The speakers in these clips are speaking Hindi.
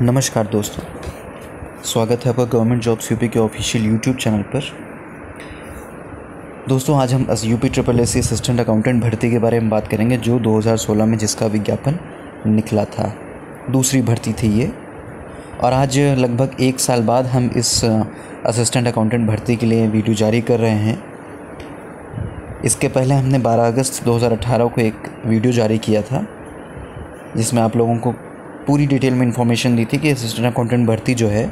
नमस्कार दोस्तों स्वागत है आपका गवर्नमेंट जॉब्स यूपी के ऑफिशियल यूट्यूब चैनल पर दोस्तों आज हम UP triple S C assistant accountant भर्ती के बारे में बात करेंगे जो 2016 में जिसका विज्ञापन निकला था दूसरी भर्ती थी ये और आज लगभग एक साल बाद हम इस असिस्टेंट अकाउंटेंट भर्ती के लिए वीडियो जारी कर रहे हैं इसके पहले हमने 12 अगस्त 2018 को एक वीडियो जारी किया था जिसमें आप लोगों को पूरी डिटेल में इंफॉर्मेशन दी थी कि असिस्टेंट अकाउंटेंट भर्ती जो है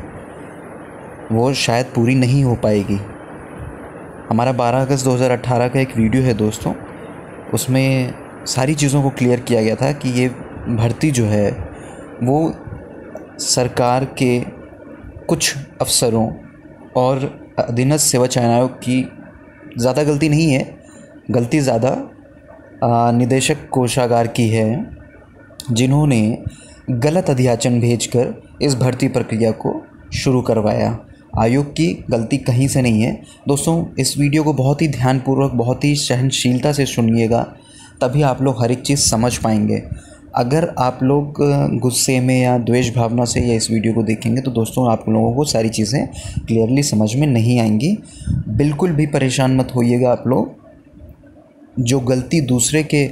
वो शायद पूरी नहीं हो पाएगी हमारा 12 अगस्त 2018 का एक वीडियो है दोस्तों उसमें सारी चीज़ों को क्लियर किया गया था कि ये भर्ती जो है वो सरकार के कुछ अफसरों और अधीनस्थ सेवा चयन आयोग की ज़्यादा गलती नहीं है गलती ज़्यादा निदेशक कोषागार की है जिन्होंने गलत अध्याचन भेजकर इस भर्ती प्रक्रिया को शुरू करवाया आयोग की गलती कहीं से नहीं है दोस्तों इस वीडियो को बहुत ही ध्यानपूर्वक बहुत ही सहनशीलता से सुनिएगा तभी आप लोग हर एक चीज़ समझ पाएंगे अगर आप लोग गुस्से में या द्वेष भावना से या इस वीडियो को देखेंगे तो दोस्तों आप लोगों को सारी चीज़ें क्लियरली समझ में नहीं आएंगी बिल्कुल भी परेशान मत होइएगा आप लोग जो गलती दूसरे के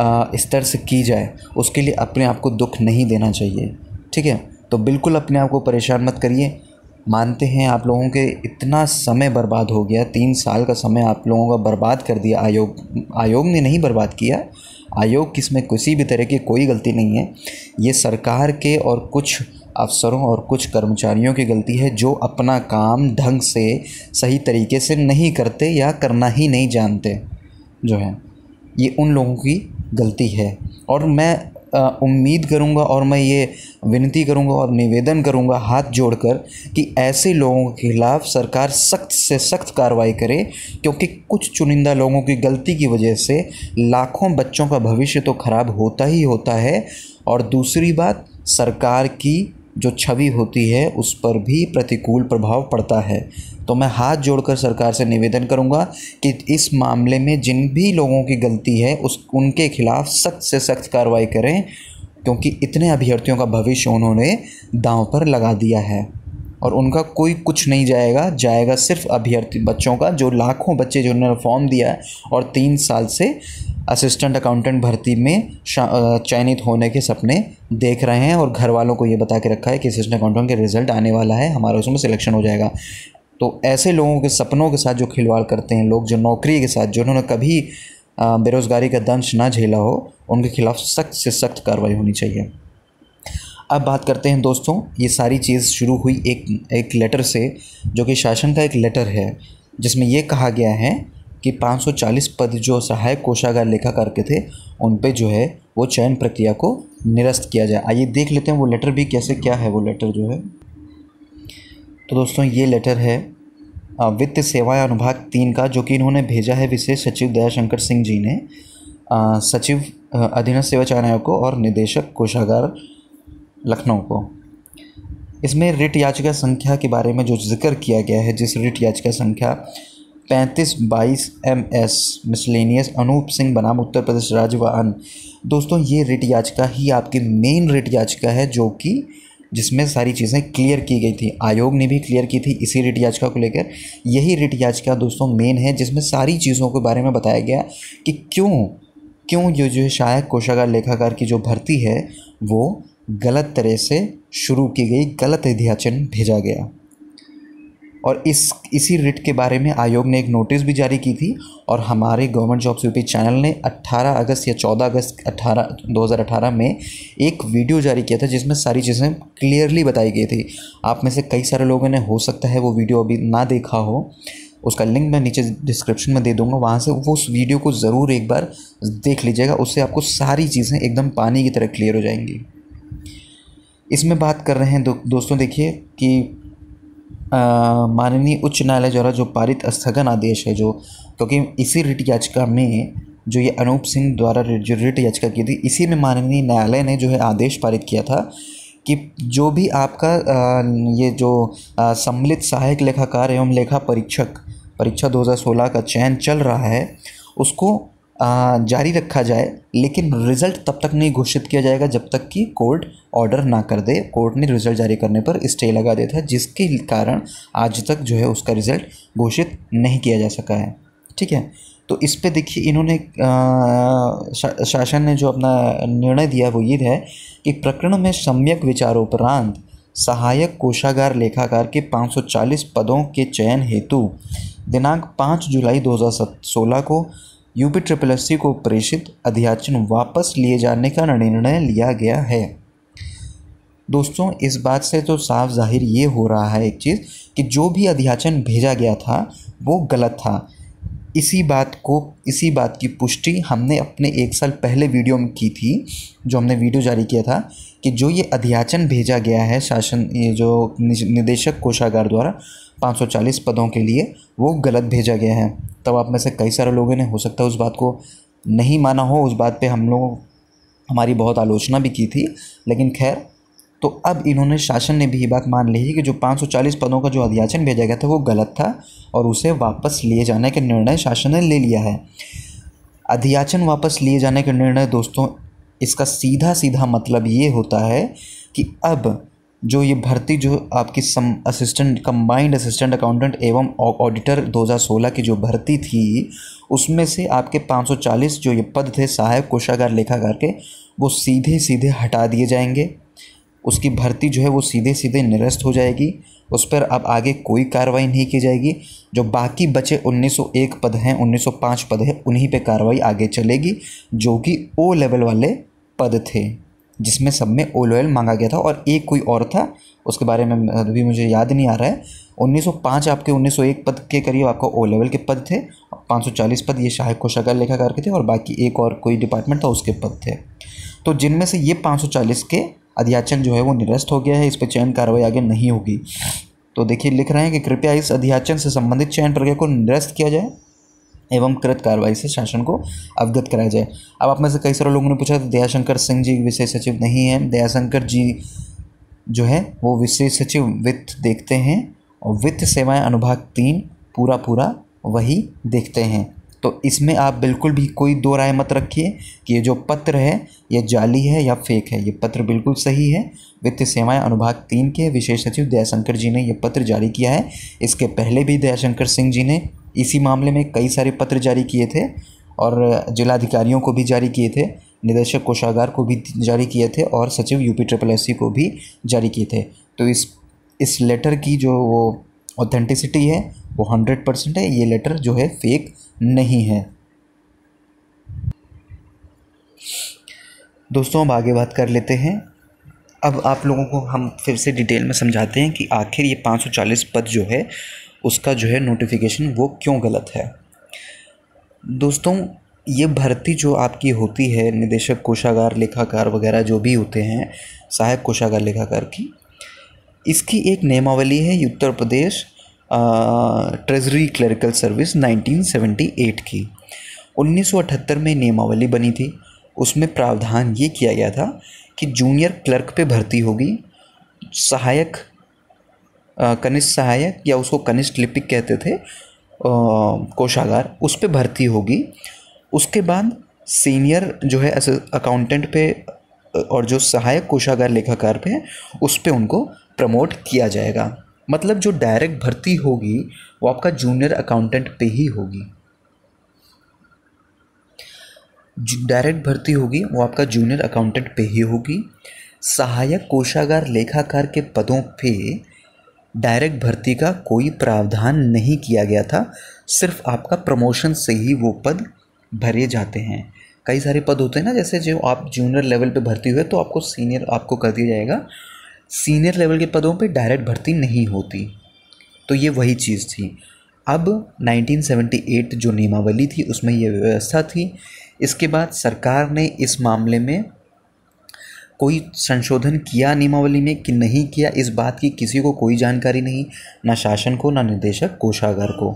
स्तर से की जाए उसके लिए अपने आप को दुख नहीं देना चाहिए ठीक है तो बिल्कुल अपने आप को परेशान मत करिए मानते हैं आप लोगों के इतना समय बर्बाद हो गया तीन साल का समय आप लोगों का बर्बाद कर दिया आयोग आयोग ने नहीं बर्बाद किया आयोग किसमें किसी भी तरह की कोई गलती नहीं है ये सरकार के और कुछ अफसरों और कुछ कर्मचारियों की गलती है जो अपना काम ढंग से सही तरीके से नहीं करते या करना ही नहीं जानते जो है ये उन लोगों की गलती है और मैं उम्मीद करूंगा और मैं ये विनती करूंगा और निवेदन करूंगा हाथ जोड़कर कि ऐसे लोगों के खिलाफ़ सरकार सख्त से सख्त कार्रवाई करे क्योंकि कुछ चुनिंदा लोगों की गलती की वजह से लाखों बच्चों का भविष्य तो ख़राब होता ही होता है और दूसरी बात सरकार की जो छवि होती है उस पर भी प्रतिकूल प्रभाव पड़ता है तो मैं हाथ जोड़कर सरकार से निवेदन करूंगा कि इस मामले में जिन भी लोगों की गलती है उस उनके खिलाफ सख्त से सख्त कार्रवाई करें क्योंकि इतने अभ्यर्थियों का भविष्य उन्होंने दांव पर लगा दिया है और उनका कोई कुछ नहीं जाएगा जाएगा सिर्फ अभ्यर्थी बच्चों का जो लाखों बच्चे जो उन्होंने फॉर्म दिया है और तीन साल से असिस्टेंट अकाउंटेंट भर्ती में चयनित होने के सपने देख रहे हैं और घर वालों को ये बता के रखा है कि असिस्टेंट अकाउंटेंट के रिजल्ट आने वाला है हमारा उसमें सिलेक्शन हो जाएगा तो ऐसे लोगों के सपनों के साथ जो खिलवाड़ करते हैं लोग जो नौकरी के साथ जिन्होंने कभी बेरोज़गारी का दंश ना झेला हो उनके खिलाफ सख्त से सख्त कार्रवाई होनी चाहिए अब बात करते हैं दोस्तों ये सारी चीज़ शुरू हुई एक एक लेटर से जो कि शासन का एक लेटर है जिसमें ये कहा गया है कि 540 पद जो सहायक कोषागार लेखा करके थे उन पे जो है वो चयन प्रक्रिया को निरस्त किया जाए आइए देख लेते हैं वो लेटर भी कैसे क्या है वो लेटर जो है तो दोस्तों ये लेटर है वित्त सेवाएं अनुभाग तीन का जो कि इन्होंने भेजा है विशेष सचिव दयाशंकर सिंह जी ने सचिव अधीनस्थ सेवा चयन आयोग को और निदेशक कोषागार लखनऊ को इसमें रिट याचिका संख्या के बारे में जो जिक्र किया गया है जिस रिट याचिका संख्या पैंतीस बाईस M S miscellaneous Anoop Singh बनाम उत्तर प्रदेश राज्य व अन्य दोस्तों ये रिट याचिका ही आपकी मेन रिट याचिका है जो कि जिसमें सारी चीज़ें क्लियर की गई थी आयोग ने भी क्लियर की थी इसी रिट याचिका को लेकर यही रिट याचिका दोस्तों मेन है जिसमें सारी चीज़ों के बारे में बताया गया कि क्यों क्यों ये जो है शायद कोषागार लेखाकार की जो भर्ती है वो गलत तरह से शुरू की गई गलत अध्याचन भेजा गया और इस इसी रिट के बारे में आयोग ने एक नोटिस भी जारी की थी और हमारे गवर्नमेंट जॉब्स यूपी चैनल ने 18 अगस्त या 14 अगस्त 18 2018 में एक वीडियो जारी किया था जिसमें सारी चीज़ें क्लियरली बताई गई थी आप में से कई सारे लोगों ने हो सकता है वो वीडियो अभी ना देखा हो उसका लिंक मैं नीचे डिस्क्रिप्शन में दे दूंगा वहाँ से वो उस वीडियो को ज़रूर एक बार देख लीजिएगा उससे आपको सारी चीज़ें एकदम पानी की तरह क्लियर हो जाएंगी इसमें बात कर रहे हैं दो, दोस्तों देखिए कि माननीय उच्च न्यायालय द्वारा जो पारित स्थगन आदेश है जो क्योंकि इसी रिट याचिका में जो ये अनूप सिंह द्वारा जो रिट याचिका की थी इसी में माननीय न्यायालय ने जो है आदेश पारित किया था कि जो भी आपका ये जो सम्मिलित सहायक लेखाकार एवं लेखा परीक्षक परीक्षा 2016 का चयन चल रहा है उसको जारी रखा जाए लेकिन रिज़ल्ट तब तक नहीं घोषित किया जाएगा जब तक कि कोर्ट ऑर्डर ना कर दे कोर्ट ने रिज़ल्ट जारी करने पर स्टे लगा दिया था जिसके कारण आज तक जो है उसका रिज़ल्ट घोषित नहीं किया जा सका है ठीक है तो इस पे देखिए इन्होंने शा, शासन ने जो अपना निर्णय दिया वो ये है कि प्रकरण में सम्यक विचारोपरांत सहायक कोषागार लेखाकार के 540 पदों के चयन हेतु दिनांक 5 जुलाई 2016 को यूपी ट्रिपल एस को प्रेषित अध्याचन वापस लिए जाने का निर्णय लिया गया है दोस्तों इस बात से तो साफ जाहिर ये हो रहा है एक चीज़ कि जो भी अध्याचन भेजा गया था वो गलत था इसी बात को इसी बात की पुष्टि हमने अपने एक साल पहले वीडियो में की थी जो हमने वीडियो जारी किया था कि जो ये अध्याचन भेजा गया है शासन ये जो निदेशक कोषागार द्वारा 540 पदों के लिए वो गलत भेजा गया है तब आप में से कई सारे लोगों ने हो सकता है उस बात को नहीं माना हो उस बात पे हम लोगों हमारी बहुत आलोचना भी की थी लेकिन खैर तो अब इन्होंने शासन ने भी ये बात मान ली कि जो 540 पदों का जो अध्याचन भेजा गया था वो गलत था और उसे वापस लिए जाने का निर्णय शासन ने ले लिया है अध्याचन वापस लिए जाने का निर्णय दोस्तों इसका सीधा सीधा मतलब ये होता है कि अब जो ये भर्ती जो आपकी सम असिस्टेंट कंबाइंड असिस्टेंट अकाउंटेंट एवं ऑडिटर 2016 की जो भर्ती थी उसमें से आपके 540 जो ये पद थे सहायक कोषागार लेखागार के वो सीधे सीधे हटा दिए जाएंगे उसकी भर्ती जो है वो सीधे सीधे निरस्त हो जाएगी उस पर अब आगे कोई कार्रवाई नहीं की जाएगी जो बाकी बचे 1901 पद हैं 1905 पद हैं उन्हीं पे कार्रवाई आगे चलेगी जो कि ओ लेवल वाले पद थे जिसमें सब में ओल ऑयल मांगा गया था और एक कोई और था उसके बारे में अभी मुझे याद नहीं आ रहा है 1905 आपके 1901 पद के करीब आपका ओ लेवल के पद थे 540 पद ये को कोशागर लेखाकार के थे और बाकी एक और कोई डिपार्टमेंट था उसके पद थे तो जिनमें से ये 540 के अध्याचन जो है वो निरस्त हो गया है इस पर चयन कार्रवाई आगे नहीं होगी तो देखिए लिख रहे हैं कि कृपया इस अध्याचन से संबंधित चयन प्रक्रिया को निरस्त किया जाए एवं कृत कार्रवाई से शासन को अवगत कराया जाए अब आप में से कई सारे लोगों ने पूछा दयाशंकर सिंह जी विशेष सचिव नहीं हैं दयाशंकर जी जो है वो विशेष सचिव वित्त देखते हैं और वित्त सेवाएं अनुभाग तीन पूरा पूरा वही देखते हैं तो इसमें आप बिल्कुल भी कोई दो राय मत रखिए कि ये जो पत्र है ये जाली है या फेक है ये पत्र बिल्कुल सही है वित्त सेवाएं अनुभाग तीन के विशेष सचिव दयाशंकर जी ने यह पत्र जारी किया है इसके पहले भी दयाशंकर सिंह जी ने इसी मामले में कई सारे पत्र जारी किए थे और जिलाधिकारियों को भी जारी किए थे निदेशक कोषागार को भी जारी किए थे और सचिव यू पी ट्रिपल एस को भी जारी किए थे तो इस इस लेटर की जो वो ऑथेंटिसिटी है वो हंड्रेड परसेंट है ये लेटर जो है फेक नहीं है दोस्तों अब आगे बात कर लेते हैं अब आप लोगों को हम फिर से डिटेल में समझाते हैं कि आखिर ये 540 पद जो है उसका जो है नोटिफिकेशन वो क्यों गलत है दोस्तों ये भर्ती जो आपकी होती है निदेशक कोषागार लेखाकार वगैरह जो भी होते हैं सहायक कोषागार लेखाकार की इसकी एक नियमावली है Uttar Pradesh treasury clerical service 1978 की 1978 में नियमावली बनी थी उसमें प्रावधान ये किया गया था कि जूनियर क्लर्क पे भर्ती होगी सहायक कनिष्ठ सहायक या उसको कनिष्ठ लिपिक कहते थे कोषागार उस पर भर्ती होगी उसके बाद सीनियर जो है अकाउंटेंट पे और जो सहायक कोषागार लेखाकार पे उस पर उनको प्रमोट किया जाएगा मतलब जो डायरेक्ट भर्ती होगी वो आपका जूनियर अकाउंटेंट पे ही होगी डायरेक्ट भर्ती होगी वो आपका जूनियर अकाउंटेंट पे ही होगी सहायक कोषागार लेखाकार के पदों पे डायरेक्ट भर्ती का कोई प्रावधान नहीं किया गया था सिर्फ आपका प्रमोशन से ही वो पद भरे जाते हैं कई सारे पद होते हैं ना जैसे जो आप जूनियर लेवल पे भर्ती हुए तो आपको सीनियर आपको कर दिया जाएगा सीनियर लेवल के पदों पे डायरेक्ट भर्ती नहीं होती तो ये वही चीज़ थी अब 1978 जो नियमावली थी उसमें यह व्यवस्था थी इसके बाद सरकार ने इस मामले में कोई संशोधन किया नियमावली में कि नहीं किया इस बात की किसी को कोई जानकारी नहीं ना शासन को ना निदेशक कोषागार को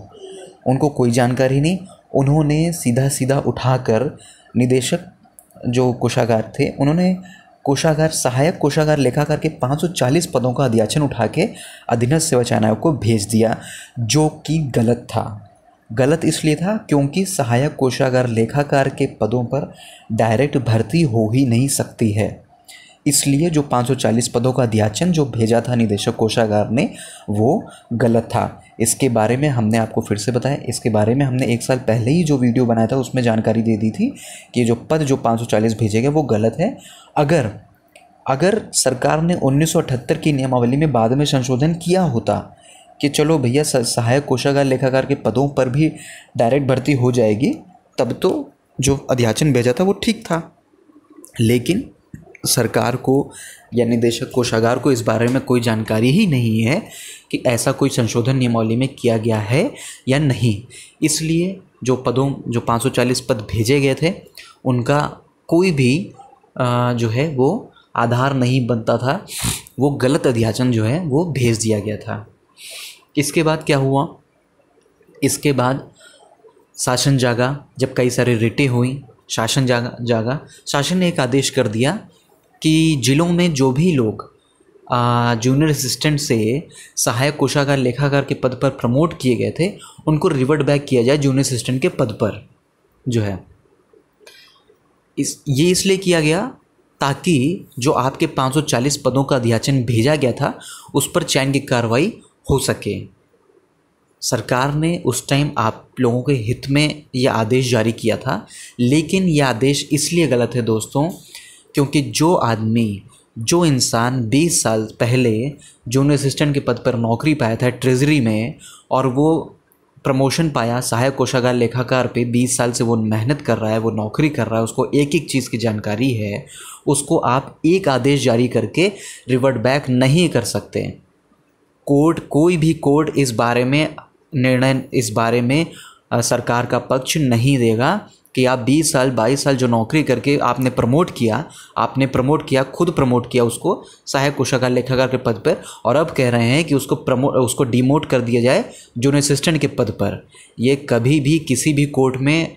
उनको कोई जानकारी नहीं उन्होंने सीधा सीधा उठाकर निदेशक जो कोषागार थे उन्होंने कोषागार सहायक कोषागार लेखाकार के 540 पदों का अध्याचन उठा के अधीनस्थ सेवा चयन आयोग को भेज दिया जो कि गलत था गलत इसलिए था क्योंकि सहायक कोषागार लेखाकार के पदों पर डायरेक्ट भर्ती हो ही नहीं सकती है इसलिए जो 540 पदों का अध्याचन जो भेजा था निदेशक कोषागार ने वो गलत था इसके बारे में हमने आपको फिर से बताया इसके बारे में हमने एक साल पहले ही जो वीडियो बनाया था उसमें जानकारी दे दी थी कि जो पद जो 540 भेजे गए वो गलत है अगर अगर सरकार ने उन्नीस की नियमावली में बाद में संशोधन किया होता कि चलो भैया सहायक कोषागार लेखाकार के पदों पर भी डायरेक्ट भर्ती हो जाएगी तब तो जो अध्याचन भेजा था वो ठीक था लेकिन सरकार को या निदेशक कोषागार को इस बारे में कोई जानकारी ही नहीं है कि ऐसा कोई संशोधन नियमावली में किया गया है या नहीं इसलिए जो पदों जो 540 पद भेजे गए थे उनका कोई भी जो है वो आधार नहीं बनता था वो गलत अध्याचन जो है वो भेज दिया गया था इसके बाद क्या हुआ इसके बाद शासन जागा जब कई सारे रेटें हुई शासन जागा जागा शासन ने एक आदेश कर दिया कि ज़िलों में जो भी लोग जूनियर असिस्टेंट से सहायक कोषागार लेखागार के पद पर प्रमोट किए गए थे उनको रिवर्ट बैक किया जाए जूनियर असिस्टेंट के पद पर जो है इस ये इसलिए किया गया ताकि जो आपके 540 पदों का अध्याचन भेजा गया था उस पर चयन की कार्रवाई हो सके सरकार ने उस टाइम आप लोगों के हित में यह आदेश जारी किया था लेकिन यह आदेश इसलिए गलत है दोस्तों क्योंकि जो आदमी जो इंसान 20 साल पहले जूनियर असिस्टेंट के पद पर नौकरी पाया था ट्रेजरी में और वो प्रमोशन पाया सहायक कोषागार लेखाकार पे 20 साल से वो मेहनत कर रहा है वो नौकरी कर रहा है उसको एक एक चीज़ की जानकारी है उसको आप एक आदेश जारी करके रिवर्ट बैक नहीं कर सकते कोर्ट कोई भी कोर्ट इस बारे में निर्णय इस बारे में सरकार का पक्ष नहीं देगा कि आप 20 साल 22 साल जो नौकरी करके आपने प्रमोट किया आपने प्रमोट किया खुद प्रमोट किया उसको सहायक कोषागार लेखागार के पद पर और अब कह रहे हैं कि उसको प्रमोट उसको डिमोट कर दिया जाए जूनियर असिस्टेंट के पद पर ये कभी भी किसी भी कोर्ट में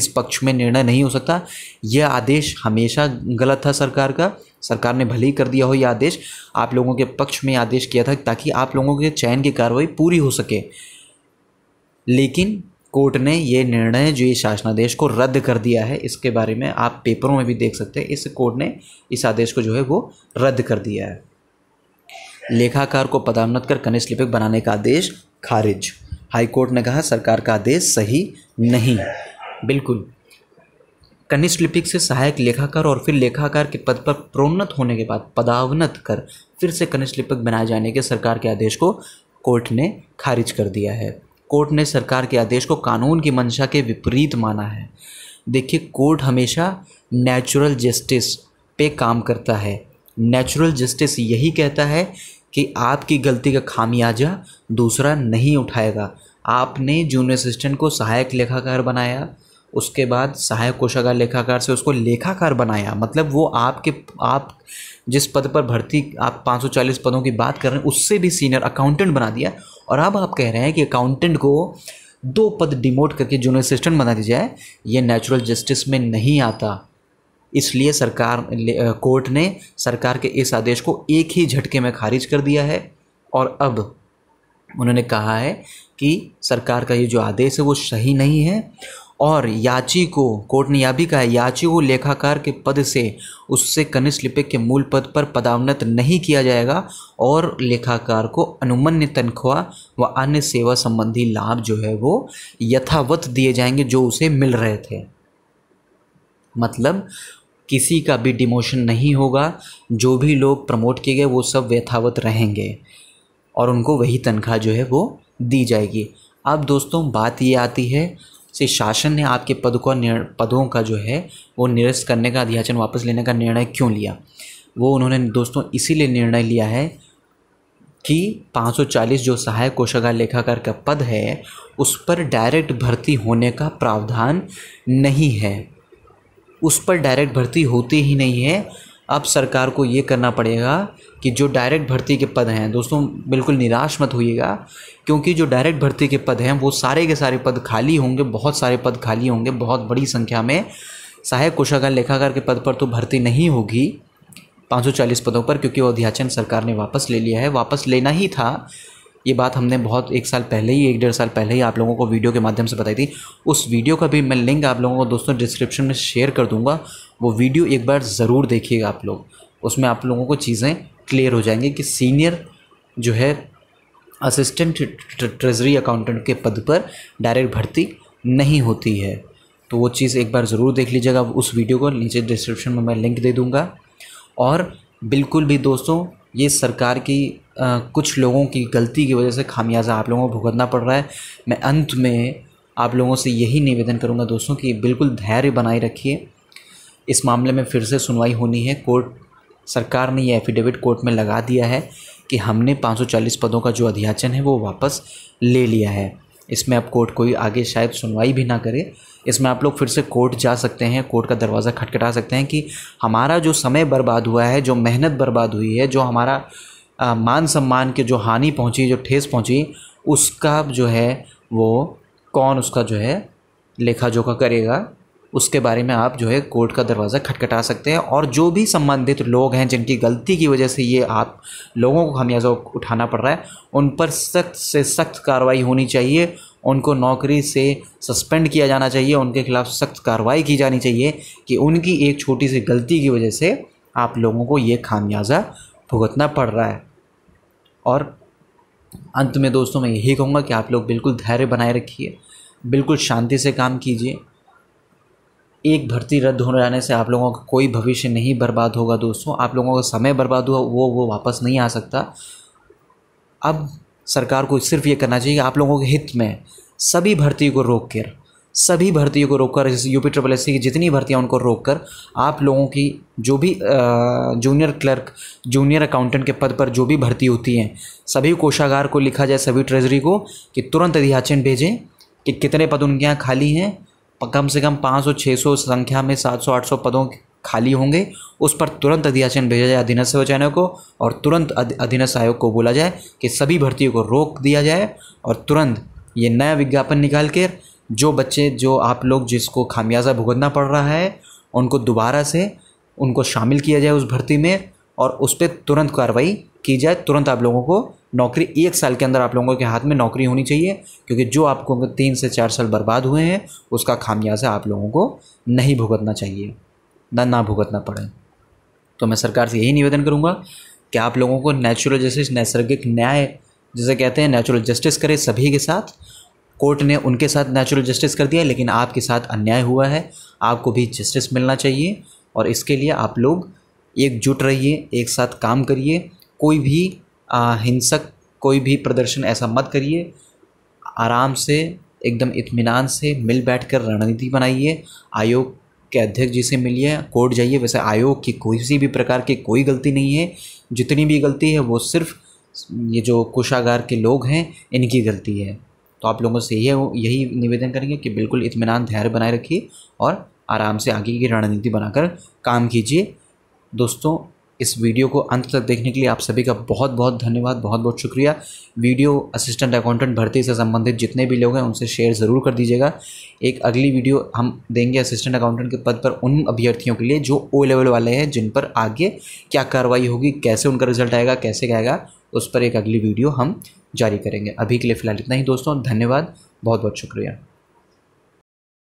इस पक्ष में निर्णय नहीं हो सकता यह आदेश हमेशा गलत था सरकार का सरकार ने भले ही कर दिया हो यह आदेश आप लोगों के पक्ष में आदेश किया था ताकि आप लोगों के चयन की कार्रवाई पूरी हो सके लेकिन कोर्ट ने ये निर्णय जो ये शासनादेश को रद्द कर दिया है इसके बारे में आप पेपरों में भी देख सकते हैं इस कोर्ट ने इस आदेश को जो है वो रद्द कर दिया है लेखाकार को पदावनत कर कनिष्ठ लिपिक बनाने का आदेश खारिज हाई कोर्ट ने कहा सरकार का आदेश सही नहीं बिल्कुल कनिष्ठ लिपिक से सहायक लेखाकार और फिर लेखाकार के पद पर प्रोन्नत होने के बाद पदावनत कर फिर से कनिष्ठ लिपिक बनाए जाने के सरकार के आदेश को कोर्ट ने खारिज कर दिया है कोर्ट ने सरकार के आदेश को कानून की मंशा के विपरीत माना है देखिए कोर्ट हमेशा नेचुरल जस्टिस पे काम करता है नेचुरल जस्टिस यही कहता है कि आपकी गलती का खामियाजा दूसरा नहीं उठाएगा आपने जूनियर असिस्टेंट को सहायक लेखाकार बनाया उसके बाद सहायक कोशागार लेखाकार से उसको लेखाकार बनाया मतलब वो आपके आप जिस पद पर भर्ती आप 540 पदों की बात कर रहे हैं उससे भी सीनियर अकाउंटेंट बना दिया और अब आप कह रहे हैं कि अकाउंटेंट को दो पद डिमोट करके जूनियर असिस्टेंट बना दिया जाए ये नेचुरल जस्टिस में नहीं आता इसलिए सरकार कोर्ट ने सरकार के इस आदेश को एक ही झटके में खारिज कर दिया है और अब उन्होंने कहा है कि सरकार का ये जो आदेश है वो सही नहीं है और याची को कोर्ट ने यह भी कहा याची को लेखाकार के पद से उससे कनिष्ठ लिपिक के मूल पद पर पदावनत नहीं किया जाएगा और लेखाकार को अनुमन्य तनख्वाह व अन्य सेवा संबंधी लाभ जो है वो यथावत दिए जाएंगे जो उसे मिल रहे थे मतलब किसी का भी डिमोशन नहीं होगा जो भी लोग प्रमोट किए गए वो सब यथावत रहेंगे और उनको वही तनख्वाह जो है वो दी जाएगी अब दोस्तों बात ये आती है से शासन ने आपके पद को पदों का जो है वो निरस्त करने का अध्याचन वापस लेने का निर्णय क्यों लिया वो उन्होंने दोस्तों इसीलिए निर्णय लिया है कि 540 जो सहायक कोशागार लेखाकार का पद है उस पर डायरेक्ट भर्ती होने का प्रावधान नहीं है उस पर डायरेक्ट भर्ती होती ही नहीं है अब सरकार को ये करना पड़ेगा कि जो डायरेक्ट भर्ती के पद हैं दोस्तों बिल्कुल निराश मत होइएगा क्योंकि जो डायरेक्ट भर्ती के पद हैं वो सारे के सारे पद खाली होंगे बहुत सारे पद खाली होंगे बहुत बड़ी संख्या में सहायक कोषागार लेखाकार के पद पर तो भर्ती नहीं होगी 540 पदों पर क्योंकि वो अध्याचन सरकार ने वापस ले लिया है वापस लेना ही था ये बात हमने बहुत एक साल पहले ही एक डेढ़ साल पहले ही आप लोगों को वीडियो के माध्यम से बताई थी उस वीडियो का भी मैं लिंक आप लोगों को दोस्तों डिस्क्रिप्शन में शेयर कर दूंगा वो वीडियो एक बार ज़रूर देखिएगा आप लोग उसमें आप लोगों को चीज़ें क्लियर हो जाएंगी कि सीनियर जो है असिस्टेंट ट्रेजरी अकाउंटेंट के पद पर डायरेक्ट भर्ती नहीं होती है तो वो चीज़ एक बार ज़रूर देख लीजिएगा उस वीडियो को नीचे डिस्क्रिप्शन में मैं लिंक दे दूँगा और बिल्कुल भी दोस्तों ये सरकार की आ, कुछ लोगों की गलती की वजह से खामियाजा आप लोगों को भुगतना पड़ रहा है मैं अंत में आप लोगों से यही निवेदन करूँगा दोस्तों कि बिल्कुल धैर्य बनाए रखिए इस मामले में फिर से सुनवाई होनी है कोर्ट सरकार ने यह एफिडेविट कोर्ट में लगा दिया है कि हमने 540 पदों का जो अध्याचन है वो वापस ले लिया है इसमें अब कोर्ट कोई आगे शायद सुनवाई भी ना करे इसमें आप लोग फिर से कोर्ट जा सकते हैं कोर्ट का दरवाज़ा खटखटा सकते हैं कि हमारा जो समय बर्बाद हुआ है जो मेहनत बर्बाद हुई है जो हमारा आ, मान सम्मान के जो हानि पहुंची जो ठेस पहुंची उसका जो है वो कौन उसका जो है लेखा जोखा करेगा उसके बारे में आप जो है कोर्ट का दरवाज़ा खटखटा सकते हैं और जो भी संबंधित लोग हैं जिनकी गलती की वजह से ये आप लोगों को खमियाजा उठाना पड़ रहा है उन पर सख्त से सख्त कार्रवाई होनी चाहिए उनको नौकरी से सस्पेंड किया जाना चाहिए उनके खिलाफ़ सख्त कार्रवाई की जानी चाहिए कि उनकी एक छोटी सी गलती की वजह से आप लोगों को ये खामियाजा भुगतना पड़ रहा है और अंत में दोस्तों मैं यही कहूँगा कि आप लोग बिल्कुल धैर्य बनाए रखिए बिल्कुल शांति से काम कीजिए एक भर्ती रद्द होने जाने से आप लोगों का कोई भविष्य नहीं बर्बाद होगा दोस्तों आप लोगों का समय बर्बाद हुआ वो वो वापस नहीं आ सकता अब सरकार को सिर्फ ये करना चाहिए कि आप लोगों के हित में सभी भर्ती को रोक कर सभी भर्तियों को रोककर जैसे यूपी ट्रिपल एस की जितनी भर्तियाँ उनको रोककर आप लोगों की जो भी जूनियर क्लर्क जूनियर अकाउंटेंट के पद पर जो भी भर्ती होती हैं सभी कोषागार को लिखा जाए सभी ट्रेजरी को कि तुरंत अधियाचन भेजें कि कितने पद उनके यहाँ खाली हैं कम से कम 500 600 संख्या में 700 800 पदों खाली होंगे उस पर तुरंत अधियाचन भेजा जाए अधीनस्थ आयोग को और तुरंत अधीनस्थ आयोग को बोला जाए कि सभी भर्तियों को रोक दिया जाए और तुरंत ये नया विज्ञापन निकाल कर जो बच्चे जो आप लोग जिसको खामियाजा भुगतना पड़ रहा है उनको दोबारा से उनको शामिल किया जाए उस भर्ती में और उस पर तुरंत कार्रवाई की जाए तुरंत आप लोगों को नौकरी एक साल के अंदर आप लोगों के हाथ में नौकरी होनी चाहिए क्योंकि जो आपको तीन से चार साल बर्बाद हुए हैं उसका खामियाजा आप लोगों को नहीं भुगतना चाहिए ना ना भुगतना पड़े तो मैं सरकार से यही निवेदन करूँगा कि आप लोगों को नेचुरल जस्टिस नैसर्गिक न्याय जिसे कहते हैं नेचुरल जस्टिस करे सभी के साथ कोर्ट ने उनके साथ नेचुरल जस्टिस कर दिया लेकिन आपके साथ अन्याय हुआ है आपको भी जस्टिस मिलना चाहिए और इसके लिए आप लोग एकजुट रहिए एक साथ काम करिए कोई भी हिंसक कोई भी प्रदर्शन ऐसा मत करिए आराम से एकदम इत्मीनान से मिल बैठ कर रणनीति बनाइए आयोग के अध्यक्ष जी से मिलिए कोर्ट जाइए वैसे आयोग की कोई सी भी प्रकार की कोई गलती नहीं है जितनी भी गलती है वो सिर्फ ये जो कोषागार के लोग हैं इनकी गलती है तो आप लोगों से यही यही निवेदन करेंगे कि बिल्कुल इतमान धैर्य बनाए रखिए और आराम से आगे की रणनीति बनाकर काम कीजिए दोस्तों इस वीडियो को अंत तक देखने के लिए आप सभी का बहुत बहुत धन्यवाद बहुत बहुत शुक्रिया वीडियो असिस्टेंट अकाउंटेंट भर्ती से संबंधित जितने भी लोग हैं उनसे शेयर ज़रूर कर दीजिएगा एक अगली वीडियो हम देंगे असिस्टेंट अकाउंटेंट के पद पर उन अभ्यर्थियों के लिए जो ओ लेवल वाले हैं जिन पर आगे क्या कार्रवाई होगी कैसे उनका रिजल्ट आएगा कैसे आएगा उस पर एक अगली वीडियो हम जारी करेंगे अभी के लिए फ़िलहाल इतना ही दोस्तों धन्यवाद बहुत बहुत शुक्रिया